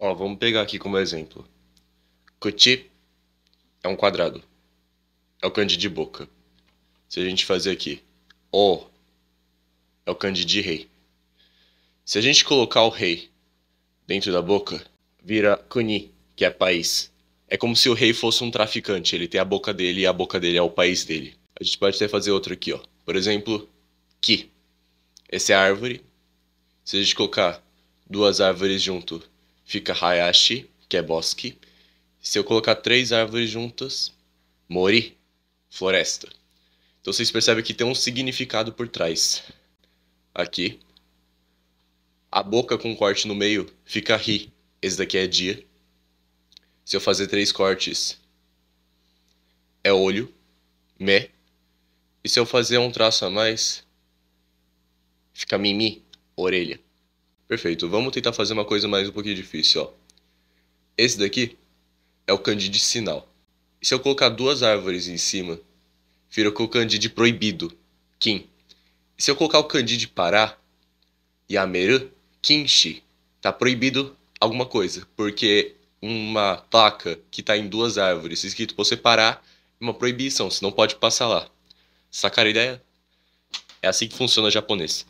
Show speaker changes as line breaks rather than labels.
Ó, vamos pegar aqui como exemplo. Cuti é um quadrado. É o cândido de boca. Se a gente fazer aqui, O é o cândido de rei. Se a gente colocar o rei dentro da boca, vira kuni, que é país. É como se o rei fosse um traficante, ele tem a boca dele e a boca dele é o país dele. A gente pode até fazer outro aqui, ó. Por exemplo, ki. Essa é a árvore. Se a gente colocar duas árvores junto, fica Hayashi, que é bosque. Se eu colocar três árvores juntas, Mori, floresta. Então vocês percebem que tem um significado por trás. Aqui. A boca com um corte no meio fica ri. Esse daqui é dia. Se eu fazer três cortes, é olho, me. E se eu fazer um traço a mais, fica mimi, orelha. Perfeito. Vamos tentar fazer uma coisa mais um pouquinho difícil, ó. Esse daqui é o candide sinal. E se eu colocar duas árvores em cima, vira com o candide proibido, Kim. E se eu colocar o candide Pará e a Meru, Kinshi, tá proibido alguma coisa, porque uma placa que tá em duas árvores escrito você parar é uma proibição, você não pode passar lá. Sacar a ideia? É assim que funciona japonês.